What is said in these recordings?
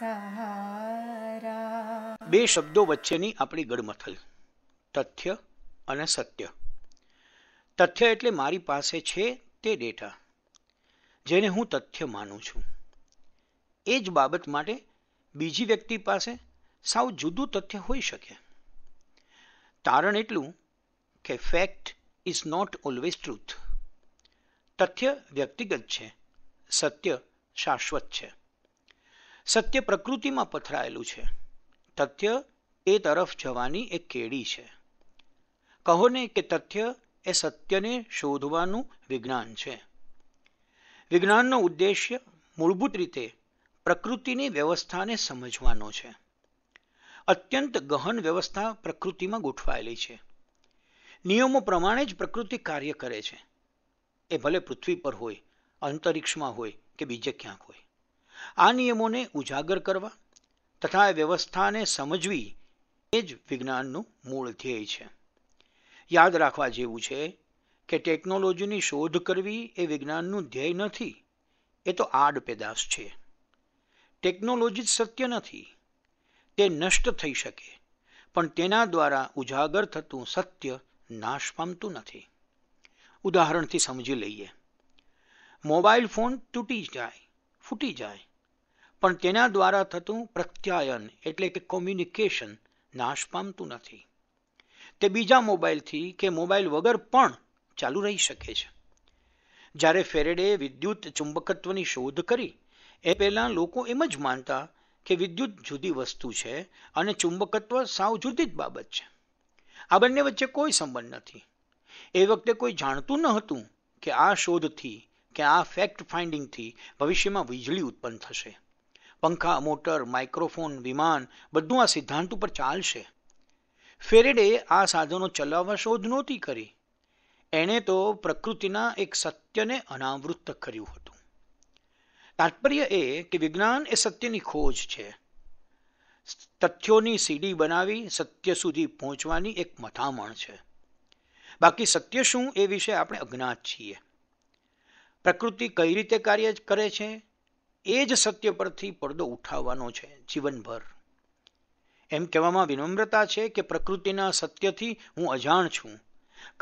સહારા બે શબ્દો વચ્ચેની આપણી ગડમથલ તથ્ય અને સત્ય તથ્ય એટલે મારી પાસે છે તે ડેટા જેને હું તથ્ય માનું છું એ જ બાબત માટે બીજી વ્યક્તિ પાસે સાવ જુદું તથ્ય હોઈ શકે તારણ એટલું કે fact is not always truth તથ્ય વ્યક્તિગત છે સત્ય શાશ્વત છે સત્ય પ્રકૃતિમાં પથરાયેલું છે તથ્ય એ તરફ જવાની એક કેડી છે કહોને કે તથ્ય એ સત્યને શોધવાનું વિજ્ઞાન છે વિજ્ઞાનનો ઉદ્દેશ્ય મૂળભૂત રીતે પ્રકૃતિની વ્યવસ્થાને સમજવાનો છે અત્યંત ગહન વ્યવસ્થા પ્રકૃતિમાં ગોઠવાયેલી છે નિયમો પ્રમાણે જ પ્રકૃતિ કાર્ય કરે છે એ ભલે પૃથ્વી પર હોય અંતરિક્ષમાં હોય કે બીજે ક્યાંક હોય આ નિયમોને ઉજાગર કરવા તથા વ્યવસ્થાને સમજવી એ જ વિજ્ઞાનનું મૂળ ધ્યેય છે યાદ રાખવા જેવું છે કે ટેકનોલોજીની શોધ કરવી એ વિજ્ઞાનનું ધ્યેય નથી એ તો આડ પેદાશ છે ટેકનોલોજી જ સત્ય નથી તે નષ્ટ થઈ શકે પણ તેના દ્વારા ઉજાગર થતું સત્ય નાશ પામતું નથી ઉદાહરણથી સમજી લઈએ મોબાઈલ ફોન તૂટી જાય ફૂટી જાય પણ તેના દ્વારા થતું પ્રત્યાયન એટલે કે કોમ્યુનિકેશન નાશ પામતું નથી તે બીજા મોબાઈલથી કે મોબાઈલ વગર પણ ચાલુ રહી શકે છે જ્યારે ફેરેડે વિદ્યુત ચુંબકત્વની શોધ કરી એ પહેલાં લોકો એમ જ માનતા કે વિદ્યુત જુદી વસ્તુ છે અને ચુંબકત્વ સાવ જુદી જ બાબત છે આ બંને વચ્ચે કોઈ સંબંધ નથી એ વખતે કોઈ જાણતું ન હતું કે આ શોધથી કે આ ફેક્ટ ફાઇન્ડિંગથી ભવિષ્યમાં વીજળી ઉત્પન્ન થશે પંખા મોટર માઇક્રોફોન વિમાન બધું આ સિદ્ધાંત ઉપર ચાલશે ફેરેડે આ સાધનો ચલાવવા શોધ નહોતી કરી એણે તો પ્રકૃતિના એક સત્યને અનાવૃત્ત કર્યું હતું તાત્પર્ય એ કે વિજ્ઞાન એ સત્યની ખોજ છે તથ્યોની સીડી બનાવી સત્ય સુધી પહોંચવાની એક મથામણ છે બાકી સત્ય શું એ વિશે આપણે અજ્ઞાત છીએ પ્રકૃતિ કઈ રીતે કાર્ય કરે છે એ જ સત્ય પરથી પડદો ઉઠાવવાનો છે જીવનભર એમ કહેવામાં વિનમ્રતા છે કે પ્રકૃતિના સત્યથી હું અજાણ છું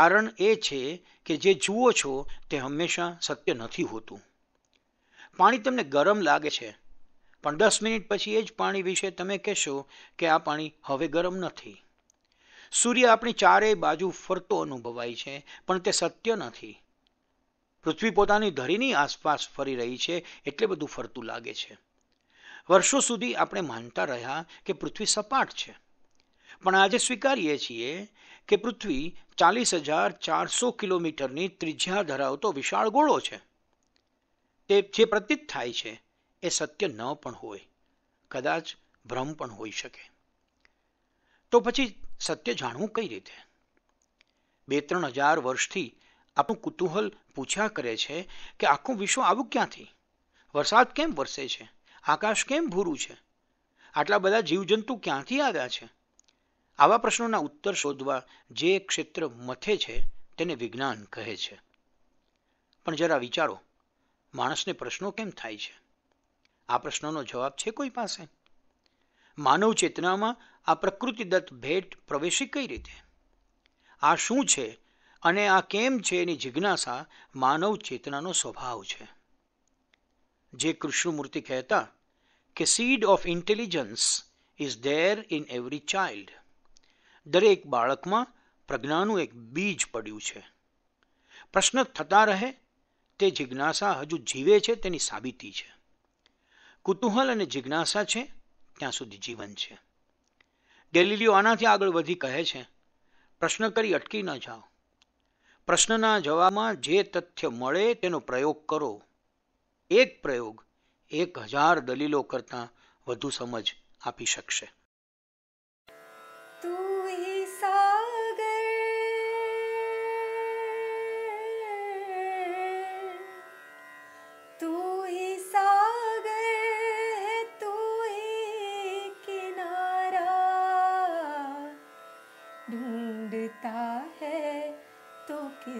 કારણ એ છે કે જે જુઓ છો તે હંમેશા સત્ય નથી હોતું પાણી તમને ગરમ લાગે છે પણ દસ મિનિટ પછી એ જ પાણી વિશે તમે કહેશો કે આ પાણી હવે ગરમ નથી સૂર્ય આપણી ચારેય બાજુ ફરતો અનુભવાય છે પણ તે સત્ય નથી પૃથ્વી પોતાની ધરીની આસપાસ ફરી રહી છે એટલે બધું ફરતું લાગે છે વર્ષો સુધી આપણે માનતા રહ્યા કે પૃથ્વી સપાટ છે પણ આજે સ્વીકારીએ છીએ કે પૃથ્વી ચાલીસ હજાર ચારસો કિલોમીટરની ત્રિજ્યા ધરાવતો વિશાળ ગોળો છે તે જે પ્રતીત થાય છે એ સત્ય ન પણ હોય કદાચ ભ્રમ પણ હોઈ શકે તો પછી સત્ય જાણવું કઈ રીતે બે ત્રણ હજાર વર્ષથી આપણું કુતૂહલ પૂછ્યા કરે છે કે આખું વિશ્વ આવું ક્યાંથી વરસાદ કેમ વરસે છે આકાશ કેમ ભૂરું છે આટલા બધા જીવજંતુ ક્યાંથી આવ્યા છે આવા પ્રશ્નોના ઉત્તર શોધવા જે ક્ષેત્ર મથે છે તેને વિજ્ઞાન કહે છે પણ જરા વિચારો માણસને પ્રશ્નો કેમ થાય છે આ પ્રશ્નોનો જવાબ છે કોઈ પાસે માનવ ચેતનામાં આ પ્રકૃતિદત્ત ભેટ પ્રવેશી કઈ રીતે આ શું છે અને આ કેમ છે એની જિજ્ઞાસા માનવ ચેતનાનો સ્વભાવ છે જે કૃષ્ણમૂર્તિ કહેતા કે seed of intelligence is there in every child દરેક બાળકમાં પ્રજ્ઞાનું એક બીજ પડ્યું છે પ્રશ્ન થતા રહે તે જિજ્ઞાસા હજુ જીવે છે તેની સાબિતી છે કુતૂહલ અને જિજ્ઞાસા છે ત્યાં સુધી જીવન છે ડેલીલીઓ આનાથી આગળ વધી કહે છે પ્રશ્ન કરી અટકી ન જાઓ પ્રશ્નના જવાબમાં જે તથ્ય મળે તેનો પ્રયોગ કરો એક પ્રયોગ એક હજાર દલીલો કરતાં વધુ સમજ આપી શકશે